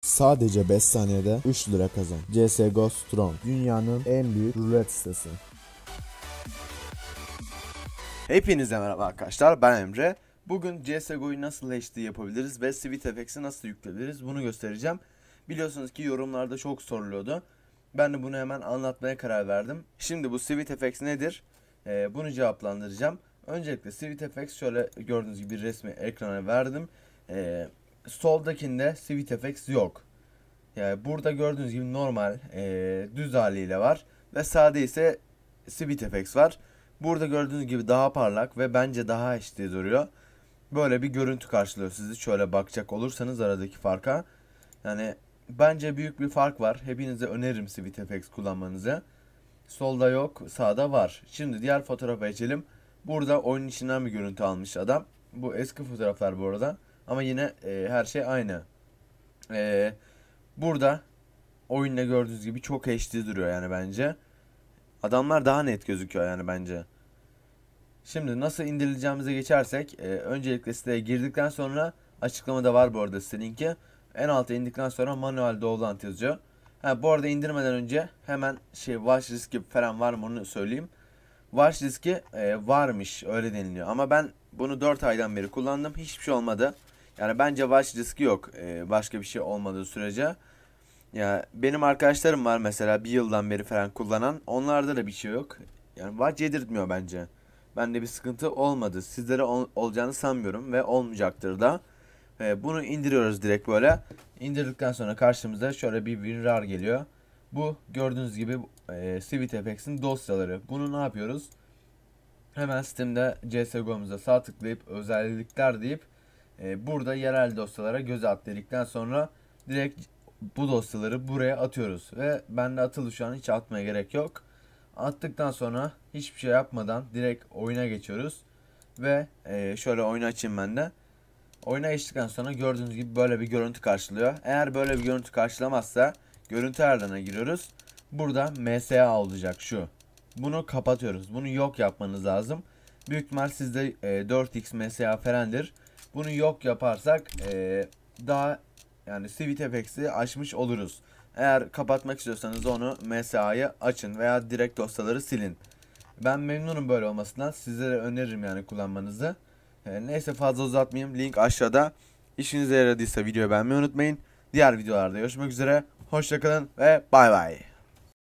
Sadece 5 saniyede 3 lira kazan. CSGO Strong. Dünyanın en büyük rulet sitesi. Hepinize merhaba arkadaşlar ben Emre. Bugün CSGO'yu nasıl HD yapabiliriz ve SweetFX'i nasıl yükleyebiliriz bunu göstereceğim. Biliyorsunuz ki yorumlarda çok soruluyordu. Ben de bunu hemen anlatmaya karar verdim. Şimdi bu SweetFX nedir? Ee, bunu cevaplandıracağım. Öncelikle SweetFX şöyle gördüğünüz gibi resmi ekrana verdim. Ee, soldakinde Sweet Effects yok. Yani burada gördüğünüz gibi normal e, düz haliyle var. Ve sağda ise Sweet Effects var. Burada gördüğünüz gibi daha parlak ve bence daha HD duruyor. Böyle bir görüntü karşılıyor sizi. Şöyle bakacak olursanız aradaki farka. Yani bence büyük bir fark var. Hepinize öneririm Sweet Effects kullanmanızı. Solda yok, sağda var. Şimdi diğer fotoğrafa geçelim. Burada oyun içinden bir görüntü almış adam. Bu eski fotoğraflar bu arada. Ama yine e, her şey aynı. E, burada oyunda gördüğünüz gibi çok HD duruyor yani bence. Adamlar daha net gözüküyor yani bence. Şimdi nasıl indirileceğimize geçersek e, öncelikle siteye girdikten sonra açıklamada var bu arada site linki. En alta indikten sonra manuel download yazıyor. Ha, bu arada indirmeden önce hemen şey watch riski falan var mı onu söyleyeyim. Watch riski e, varmış öyle deniliyor ama ben bunu 4 aydan beri kullandım hiçbir şey olmadı. Yani bence baş riski yok. Ee, başka bir şey olmadığı sürece. Ya benim arkadaşlarım var mesela bir yıldan beri falan kullanan. Onlarda da bir şey yok. Yani watch yedirtmiyor bence. Bende bir sıkıntı olmadı. Sizlere ol, olacağını sanmıyorum ve olmayacaktır da. Ee, bunu indiriyoruz direkt böyle. İndirdikten sonra karşımıza şöyle bir WinRAR geliyor. Bu gördüğünüz gibi e, SweetFX'in dosyaları. Bunu ne yapıyoruz? Hemen Steam'de CSGO'muza sağ tıklayıp özellikler deyip e, burada yerel dosyalara göz at dedikten sonra direkt bu dosyaları buraya atıyoruz. Ve bende atılı şu an hiç atmaya gerek yok. Attıktan sonra hiçbir şey yapmadan direkt oyuna geçiyoruz. Ve e, şöyle oyunu açayım ben de. Oyuna geçtikten sonra gördüğünüz gibi böyle bir görüntü karşılıyor. Eğer böyle bir görüntü karşılamazsa görüntü ayarlarına giriyoruz. Burada MSA olacak şu. Bunu kapatıyoruz. Bunu yok yapmanız lazım. Büyük ihtimal sizde 4x e, MSA falandır. Bunu yok yaparsak e, daha yani Sweet Apex'i açmış oluruz. Eğer kapatmak istiyorsanız onu MSA'ya açın veya direkt dosyaları silin. Ben memnunum böyle olmasından. Sizlere öneririm yani kullanmanızı. E, neyse fazla uzatmayayım. Link aşağıda. İşinize yaradıysa videoyu beğenmeyi unutmayın. Diğer videolarda görüşmek üzere. Hoşçakalın ve bay bay.